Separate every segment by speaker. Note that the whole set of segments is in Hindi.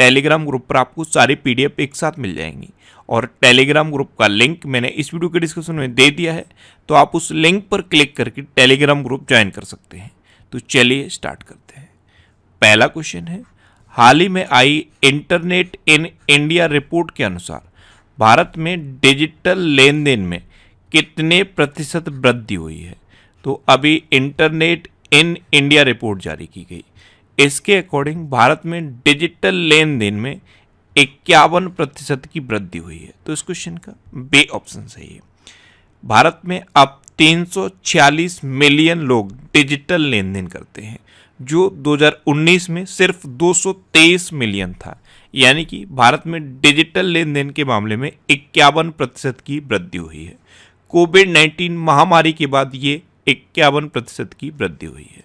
Speaker 1: टेलीग्राम ग्रुप पर आपको सारी पीडीएफ एक साथ मिल जाएंगी और टेलीग्राम ग्रुप का लिंक मैंने इस वीडियो के डिस्क्रिप्शन में दे दिया है तो आप उस लिंक पर क्लिक करके टेलीग्राम ग्रुप ज्वाइन कर सकते हैं तो चलिए स्टार्ट करते हैं पहला क्वेश्चन है हाल ही में आई इंटरनेट इन इंडिया रिपोर्ट के अनुसार भारत में डिजिटल लेन देन में कितने प्रतिशत वृद्धि हुई है तो अभी इंटरनेट इन इंडिया रिपोर्ट जारी की गई इसके अकॉर्डिंग भारत में डिजिटल लेन देन में इक्यावन प्रतिशत की वृद्धि हुई है तो इस क्वेश्चन का बे ऑप्शन सही है भारत में अब 346 मिलियन लोग डिजिटल लेन देन करते हैं जो 2019 में सिर्फ 223 मिलियन था यानी कि भारत में डिजिटल लेन देन के मामले में इक्यावन प्रतिशत की वृद्धि हुई है कोविड 19 महामारी के बाद ये इक्यावन प्रतिशत की वृद्धि हुई है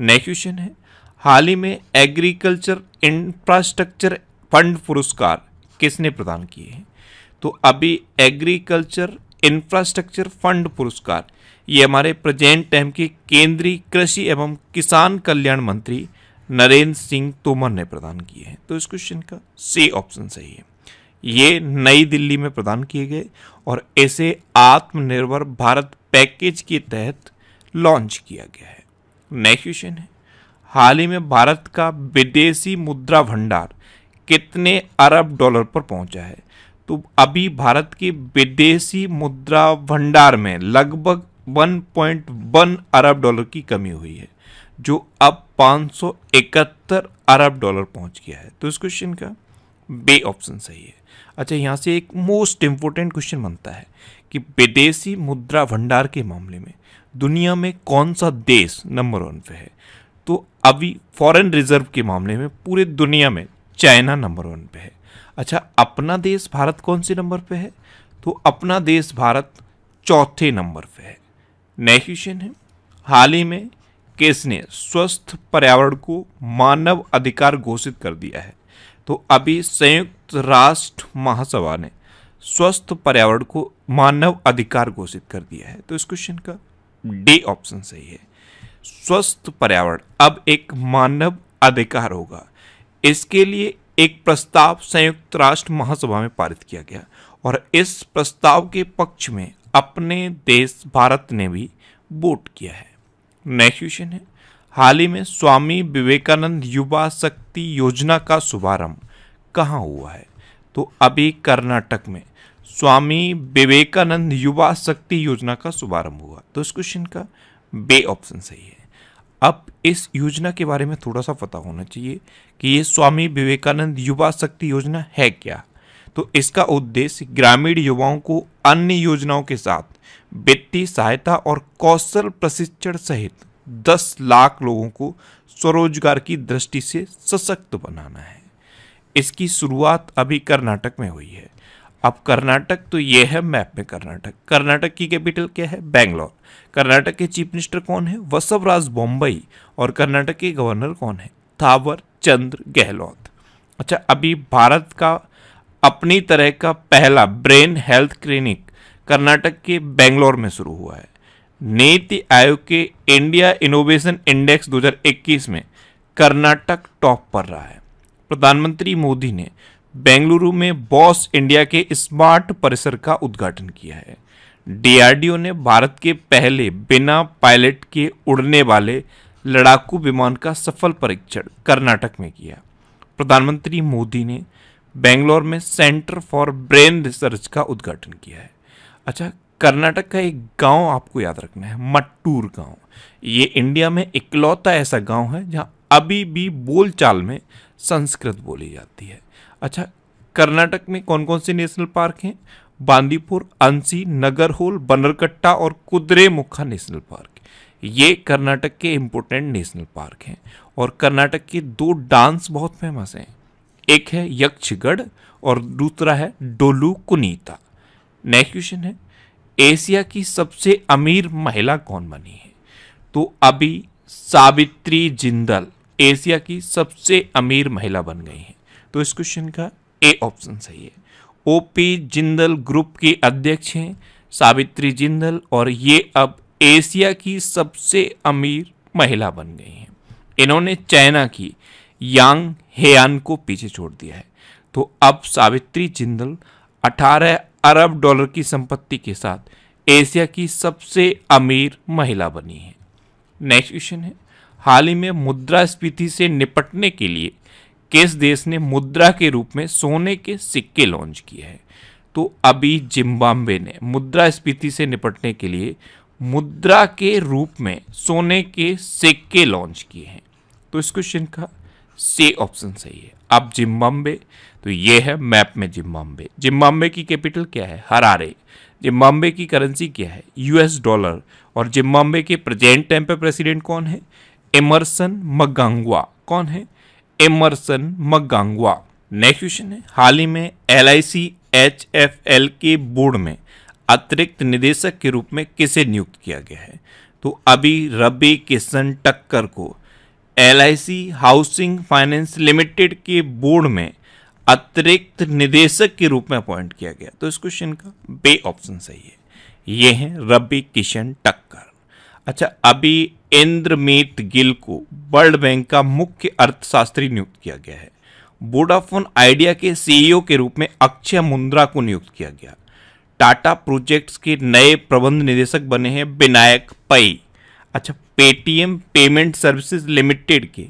Speaker 1: नेक्स्ट क्वेश्चन है हाल ही में एग्रीकल्चर इंफ्रास्ट्रक्चर फंड पुरस्कार किसने प्रदान किए हैं तो अभी एग्रीकल्चर इंफ्रास्ट्रक्चर फंड पुरस्कार ये हमारे प्रेजेंट टाइम के केंद्रीय कृषि एवं किसान कल्याण मंत्री नरेंद्र सिंह तोमर ने प्रदान किए हैं तो इस क्वेश्चन का सी ऑप्शन सही है ये नई दिल्ली में प्रदान किए गए और इसे आत्मनिर्भर भारत पैकेज के तहत लॉन्च किया गया है नेक्स्ट क्वेश्चन है हाल ही में भारत का विदेशी मुद्रा भंडार कितने अरब डॉलर पर पहुंचा है तो अभी भारत के विदेशी मुद्रा भंडार में लगभग 1.1 अरब डॉलर की कमी हुई है जो अब 571 अरब डॉलर पहुंच गया है तो इस क्वेश्चन का बे ऑप्शन सही है अच्छा यहाँ से एक मोस्ट इम्पोर्टेंट क्वेश्चन बनता है कि विदेशी मुद्रा भंडार के मामले में दुनिया में कौन सा देश नंबर वन पे है तो अभी फॉरेन रिजर्व के मामले में पूरे दुनिया में चाइना नंबर वन पे है अच्छा अपना देश भारत कौन से नंबर पे है तो अपना देश भारत चौथे नंबर पे है नए क्वेश्चन है हाल ही में केस ने स्वस्थ पर्यावरण को मानव अधिकार घोषित कर दिया है तो अभी संयुक्त राष्ट्र महासभा ने स्वस्थ पर्यावरण को मानव अधिकार घोषित कर दिया है तो इस क्वेश्चन का डी ऑप्शन सही है स्वस्थ पर्यावरण अब एक मानव अधिकार होगा इसके लिए एक प्रस्ताव संयुक्त राष्ट्र महासभा में पारित किया गया और इस प्रस्ताव के पक्ष में अपने देश भारत ने भी वोट किया है नेक्स्ट क्वेश्चन है हाल ही में स्वामी विवेकानंद युवा शक्ति योजना का शुभारंभ कहाँ हुआ है तो अभी कर्नाटक में स्वामी विवेकानंद युवा शक्ति योजना का शुभारंभ हुआ तो इस क्वेश्चन का बे ऑप्शन सही है अब इस योजना के बारे में थोड़ा सा पता होना चाहिए कि ये स्वामी विवेकानंद युवा शक्ति योजना है क्या तो इसका उद्देश्य ग्रामीण युवाओं को अन्य योजनाओं के साथ वित्तीय सहायता और कौशल प्रशिक्षण सहित 10 लाख लोगों को स्वरोजगार की दृष्टि से सशक्त बनाना है इसकी शुरुआत अभी कर्नाटक में हुई है अब कर्नाटक तो ये है मैप में कर्नाटक कर्नाटक की कैपिटल क्या है बैंगलोर कर्नाटक के चीफ मिनिस्टर कौन है वसवराज बॉम्बई और कर्नाटक के गवर्नर कौन है थावर चंद्र गहलोत अच्छा अभी भारत का अपनी तरह का पहला ब्रेन हेल्थ क्लिनिक कर्नाटक के बेंगलोर में शुरू हुआ है नीति आयोग के इंडिया इनोवेशन इंडेक्स 2021 में कर्नाटक टॉप पर रहा है प्रधानमंत्री मोदी ने बेंगलुरु में बॉस इंडिया के स्मार्ट परिसर का उद्घाटन किया है डीआरडीओ ने भारत के पहले बिना पायलट के उड़ने वाले लड़ाकू विमान का सफल परीक्षण कर्नाटक में किया प्रधानमंत्री मोदी ने बेंगलोर में सेंटर फॉर ब्रेन रिसर्च का उद्घाटन किया है अच्छा कर्नाटक का एक गांव आपको याद रखना है मट्टूर गांव ये इंडिया में इकलौता ऐसा गांव है जहां अभी भी बोलचाल में संस्कृत बोली जाती है अच्छा कर्नाटक में कौन कौन से नेशनल पार्क हैं बांदीपुर अंसी नगरहोल बनरकट्टा और कुद्रेमुखा नेशनल पार्क ये कर्नाटक के इम्पोर्टेंट नेशनल पार्क हैं और कर्नाटक के दो डांस बहुत फेमस हैं एक है यक्षगढ़ और दूसरा है डोलू कुनीता नेक्स्ट क्वेश्चन है एशिया की सबसे अमीर महिला कौन बनी है तो अभी सावित्री जिंदल एशिया की सबसे अमीर महिला बन गई हैं तो इस क्वेश्चन का ए ऑप्शन सही है ओ पी जिंदल ग्रुप के अध्यक्ष हैं सावित्री जिंदल और ये अब एशिया की सबसे अमीर महिला बन गई हैं इन्होंने चाइना की यांग हेयान को पीछे छोड़ दिया है तो अब सावित्री जिंदल 18 अरब डॉलर की संपत्ति के साथ एशिया की सबसे अमीर महिला बनी है नेक्स्ट क्वेश्चन है हाल ही में मुद्रास्फीति से निपटने के लिए किस देश ने मुद्रा के रूप में सोने के सिक्के लॉन्च किए हैं तो अभी जिम्बाब्वे ने मुद्रा स्फीति से निपटने के लिए मुद्रा के रूप में सोने के सिक्के लॉन्च किए हैं तो इस क्वेश्चन का से ऑप्शन सही है अब जिम्बाब्वे तो ये है मैप में जिम्बाब्वे जिम्बाब्वे की कैपिटल क्या है हरारे जिम्बाब्वे की करेंसी क्या है यूएस डॉलर और जिम्बाब्वे के प्रेजेंट टाइम पर प्रेसिडेंट कौन है एमरसन मगंगवा कौन है एमरसन मगांगवा नेक्स्ट क्वेश्चन है हाल ही में एल आई के बोर्ड में अतिरिक्त निदेशक के रूप में किसे नियुक्त किया गया है तो अभी रबी किशन टक्कर को एल हाउसिंग फाइनेंस लिमिटेड के बोर्ड में अतिरिक्त निदेशक के रूप में अपॉइंट किया गया तो इस क्वेश्चन का बे ऑप्शन सही है ये है रबी किशन टक्कर अच्छा अभी इंद्रमीत गिल को वर्ल्ड बैंक का मुख्य अर्थशास्त्री नियुक्त किया गया है वोडाफोन आइडिया के सीईओ के रूप में अक्षय मुंद्रा को नियुक्त किया गया टाटा प्रोजेक्ट्स के नए प्रबंध निदेशक बने हैं विनायक पई अच्छा पेटीएम पेमेंट सर्विसेज लिमिटेड के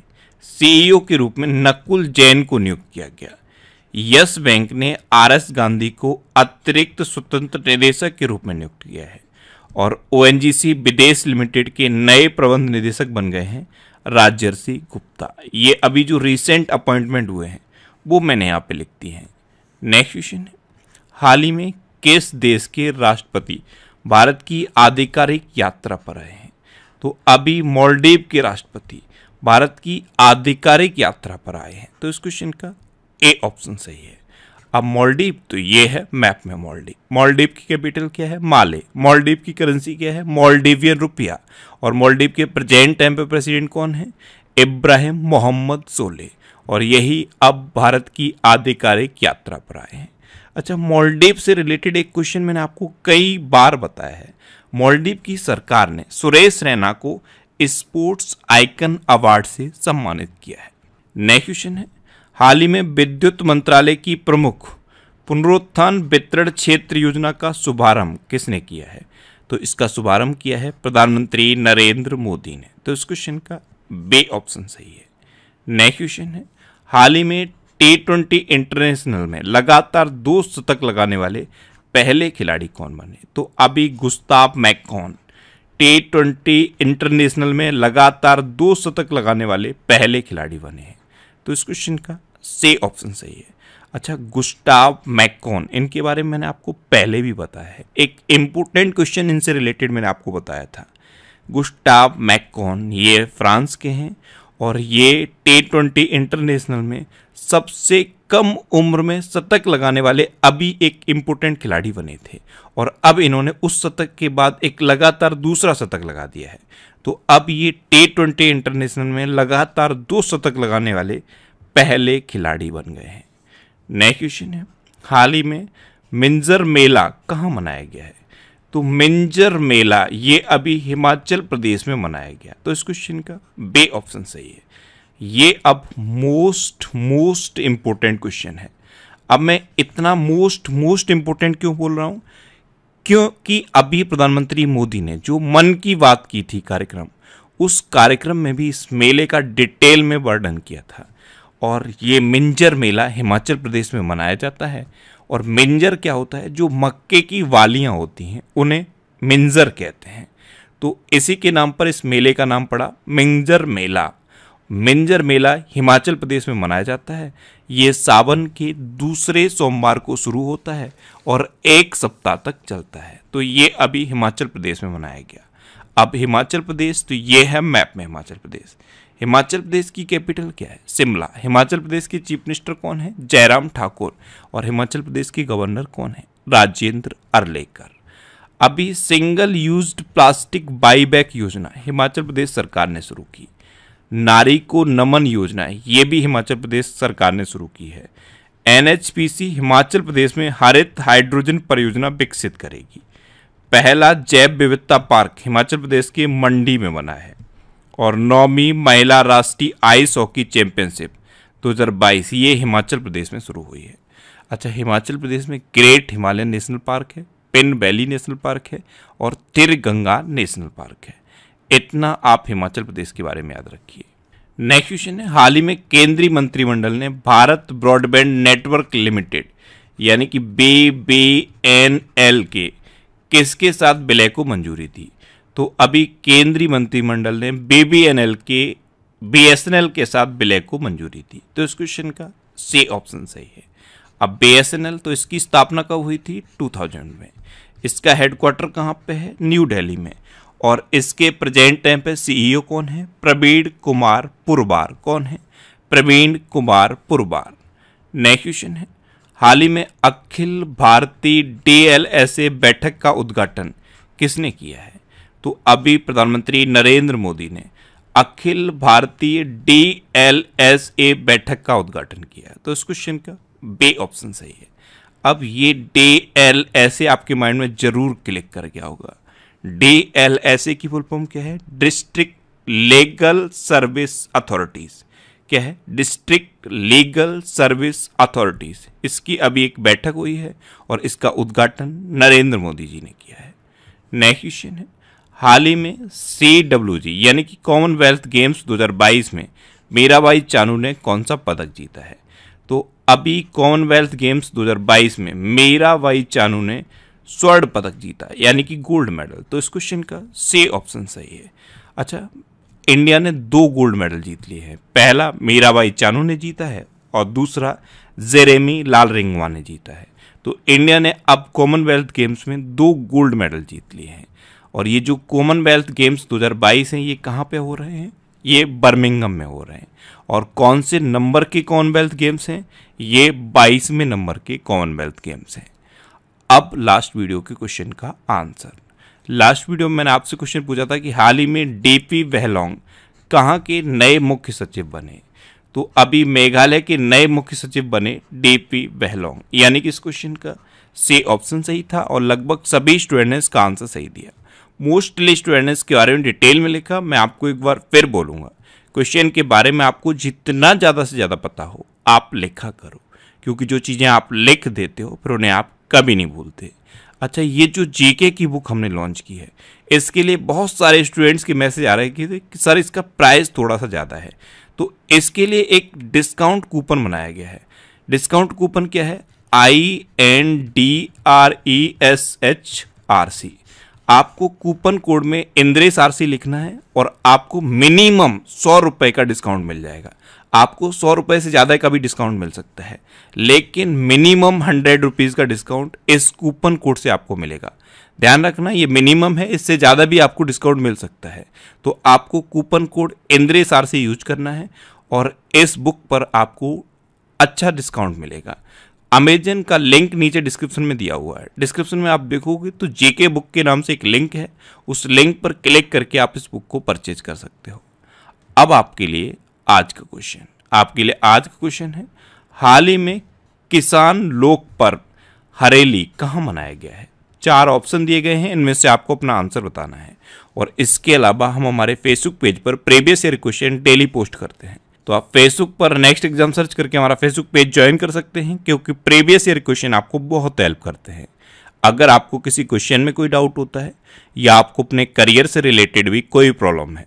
Speaker 1: सीईओ के रूप में नकुल जैन को नियुक्त किया गया यस बैंक ने आर एस गांधी को अतिरिक्त स्वतंत्र निदेशक के रूप में नियुक्त किया है और ओ विदेश लिमिटेड के नए प्रबंध निदेशक बन गए हैं राजर्षि गुप्ता ये अभी जो रिसेंट अपॉइंटमेंट हुए हैं वो मैंने यहाँ पे लिखती हैं नेक्स्ट क्वेश्चन है हाल ही में किस देश के राष्ट्रपति भारत की आधिकारिक यात्रा पर आए हैं तो अभी मॉलडीव के राष्ट्रपति भारत की आधिकारिक यात्रा पर आए हैं तो इस क्वेश्चन का ए ऑप्शन सही है अब मॉलडीव तो ये है मैप में मॉलडीव मॉलडीव की कैपिटल क्या है माले मॉलडीव की करेंसी क्या है मॉलडीवियन रुपया और मॉलडीव के प्रेजेंट टाइम पे प्रेसिडेंट कौन है इब्राहिम मोहम्मद सोले और यही अब भारत की आधिकारिक यात्रा पर आए हैं अच्छा मॉलडीव से रिलेटेड एक क्वेश्चन मैंने आपको कई बार बताया है मॉलडीव की सरकार ने सुरेश रैना को स्पोर्ट्स आइकन अवार्ड से सम्मानित किया है नेक्स्ट क्वेश्चन है हाल ही में विद्युत मंत्रालय की प्रमुख पुनरुत्थान वितरण क्षेत्र योजना का शुभारंभ किसने किया है तो इसका शुभारंभ किया है प्रधानमंत्री नरेंद्र मोदी ने तो इस क्वेश्चन का बे ऑप्शन सही है नेक्स्ट क्वेश्चन है हाल ही में टी ट्वेंटी इंटरनेशनल में लगातार दो शतक लगाने वाले पहले खिलाड़ी कौन बने तो अभी Gustav McKeon T twenty international में लगातार दो शतक लगाने वाले पहले खिलाड़ी बने हैं तो इस क्वेश्चन का से ऑप्शन सही है अच्छा गुस्टाव मैकॉन इनके बारे में मैंने आपको पहले भी बताया है एक इम्पोर्टेंट क्वेश्चन इनसे रिलेटेड मैंने आपको बताया था गुस्टाव मैकॉन ये फ्रांस के हैं और ये टी ट्वेंटी इंटरनेशनल में सबसे कम उम्र में शतक लगाने वाले अभी एक इम्पोर्टेंट खिलाड़ी बने थे और अब इन्होंने उस शतक के बाद एक लगातार दूसरा शतक लगा दिया है तो अब ये टी ट्वेंटी इंटरनेशनल में लगातार दो शतक लगाने वाले पहले खिलाड़ी बन गए हैं नेक्स्ट क्वेश्चन है हाल ही में मिंजर मेला कहाँ मनाया गया है तो मिंजर मेला ये अभी हिमाचल प्रदेश में मनाया गया तो इस क्वेश्चन का बे ऑप्शन सही है ये अब मोस्ट मोस्ट इम्पोर्टेंट क्वेश्चन है अब मैं इतना मोस्ट मोस्ट इम्पोर्टेंट क्यों बोल रहा हूँ क्योंकि अभी प्रधानमंत्री मोदी ने जो मन की बात की थी कार्यक्रम उस कार्यक्रम में भी इस मेले का डिटेल में वर्णन किया था और ये मिंजर मेला हिमाचल प्रदेश में मनाया जाता है और मिंजर क्या होता है जो मक्के की वालियाँ होती हैं उन्हें मिंजर कहते हैं तो इसी के नाम पर इस मेले का नाम पड़ा मिंजर मेला मिंजर मेला हिमाचल प्रदेश में मनाया जाता है ये सावन के दूसरे सोमवार को शुरू होता है और एक सप्ताह तक चलता है तो ये अभी हिमाचल प्रदेश में मनाया गया अब हिमाचल प्रदेश तो ये है मैप में हिमाचल प्रदेश हिमाचल प्रदेश की कैपिटल क्या है शिमला हिमाचल प्रदेश के चीफ मिनिस्टर कौन है जयराम ठाकुर और हिमाचल प्रदेश के गवर्नर कौन है राजेंद्र अरलेकर अभी सिंगल यूज्ड प्लास्टिक बाईबैक योजना हिमाचल प्रदेश सरकार ने शुरू की नारी को नमन योजना ये भी हिमाचल प्रदेश सरकार ने शुरू की है एनएचपीसी हिमाचल प्रदेश में हरित हाइड्रोजन परियोजना विकसित करेगी पहला जैव विविधता पार्क हिमाचल प्रदेश के मंडी में बना है और नौवीं महिला राष्ट्रीय आइस हॉकी चैंपियनशिप 2022 ये हिमाचल प्रदेश में शुरू हुई है अच्छा हिमाचल प्रदेश में ग्रेट हिमालयन नेशनल पार्क है पिन वैली नेशनल पार्क है और तिरगंगा नेशनल पार्क है इतना आप हिमाचल प्रदेश के बारे में याद रखिए नेक्स्ट क्वेश्चन है हाल ही में केंद्रीय मंत्रिमंडल ने भारत ब्रॉडबैंड नेटवर्क लिमिटेड यानी कि बी बी एन एल के किसके साथ विलय को मंजूरी दी तो अभी केंद्रीय मंत्रिमंडल ने बी बी एन एल के बी एस एन एल के साथ विलय को मंजूरी दी तो इस क्वेश्चन का सी ऑप्शन सही है अब बी एस एन एल तो इसकी स्थापना कब हुई थी 2000 में इसका हेडक्वार्टर कहाँ पे है न्यू दिल्ली में और इसके प्रेजेंट टाइम पे सीईओ e कौन है प्रवीण कुमार पुरबार कौन है प्रवीण कुमार पुरबार नेक्स्ट क्वेश्चन है हाल ही में अखिल भारतीय डीएलएसए बैठक का उद्घाटन किसने किया है तो अभी प्रधानमंत्री नरेंद्र मोदी ने अखिल भारतीय डीएलएसए बैठक का उद्घाटन किया तो इस क्वेश्चन का बे ऑप्शन सही है अब ये डीएलएसए आपके माइंड में जरूर क्लिक कर गया होगा डी एल एस ए की फुल फॉर्म क्या है डिस्ट्रिक्ट लीगल सर्विस अथॉरिटीज क्या है डिस्ट्रिक्ट लीगल सर्विस अथॉरिटीज इसकी अभी एक बैठक हुई है और इसका उद्घाटन नरेंद्र मोदी जी ने किया है नेक्स्ट क्वेश्चन है हाल ही में सी डब्ल्यू जी यानी कि कॉमनवेल्थ गेम्स 2022 में मीराबाई चानू ने कौन सा पदक जीता है तो अभी कॉमनवेल्थ गेम्स 2022 में मीराबाई चानू ने स्वर्ण पदक जीता यानी कि गोल्ड मेडल तो इस क्वेश्चन का से ऑप्शन सही है अच्छा इंडिया ने दो गोल्ड मेडल जीत लिए हैं पहला मीराबाई चानू ने जीता है और दूसरा जेरेमी लाल रिंगवा ने जीता है तो इंडिया ने अब कॉमनवेल्थ गेम्स में दो गोल्ड मेडल जीत लिए हैं और ये जो कॉमनवेल्थ गेम्स 2022 हैं ये कहाँ पे हो रहे हैं ये बर्मिंगम में हो रहे हैं और कौन से नंबर के कॉमनवेल्थ गेम्स हैं ये बाईसवें नंबर के कॉमनवेल्थ गेम्स हैं अब लास्ट वीडियो के क्वेश्चन का आंसर लास्ट वीडियो में मैंने आपसे क्वेश्चन पूछा था कि हाल ही में डीपी वहलोंग कहाँ के नए मुख्य सचिव बने तो अभी मेघालय के नए मुख्य सचिव बने डीपी वहलोंग यानी कि इस क्वेश्चन का सी ऑप्शन सही था और लगभग सभी स्टूडेंट ने इसका आंसर सही दिया मोस्टली स्टूडेंट ने इसके बारे में डिटेल में लिखा मैं आपको एक बार फिर बोलूँगा क्वेश्चन के बारे में आपको जितना ज़्यादा से ज़्यादा पता हो आप लिखा करो क्योंकि जो चीज़ें आप लिख देते हो फिर उन्हें आप कभी नहीं भूलते अच्छा ये जो जीके की बुक हमने लॉन्च की है इसके लिए बहुत सारे स्टूडेंट्स के मैसेज आ रहे हैं कि सर इसका प्राइस थोड़ा सा ज़्यादा है तो इसके लिए एक डिस्काउंट कूपन बनाया गया है डिस्काउंट कूपन क्या है I N D R E S H R C आपको कूपन कोड में इंद्रेश आर सी लिखना है और आपको मिनिमम सौ रुपये का डिस्काउंट मिल जाएगा आपको सौ रुपये से ज़्यादा का भी डिस्काउंट मिल सकता है लेकिन मिनिमम हंड्रेड रुपीज़ का डिस्काउंट इस कूपन कोड से आपको मिलेगा ध्यान रखना ये मिनिमम है इससे ज़्यादा भी आपको डिस्काउंट मिल सकता है तो आपको कूपन कोड इंद्रे सार से यूज करना है और इस बुक पर आपको अच्छा डिस्काउंट मिलेगा अमेजन का लिंक नीचे डिस्क्रिप्शन में दिया हुआ है डिस्क्रिप्शन में आप देखोगे तो जेके बुक के नाम से एक लिंक है उस लिंक पर क्लिक करके आप इस बुक को परचेज कर सकते हो अब आपके लिए आज का क्वेश्चन आपके लिए आज का क्वेश्चन है हाल ही में किसान लोक पर्व हरेली कहाँ मनाया गया है चार ऑप्शन दिए गए हैं इनमें से आपको अपना आंसर बताना है और इसके अलावा हम हमारे फेसबुक पेज पर previous year question daily post करते हैं तो आप फेसबुक पर नेक्स्ट एग्जाम सर्च करके हमारा फेसबुक पेज ज्वाइन कर सकते हैं क्योंकि प्रीवियस ईयर क्वेश्चन आपको बहुत हेल्प करते हैं अगर आपको किसी क्वेश्चन में कोई डाउट होता है या आपको अपने करियर से रिलेटेड भी कोई प्रॉब्लम है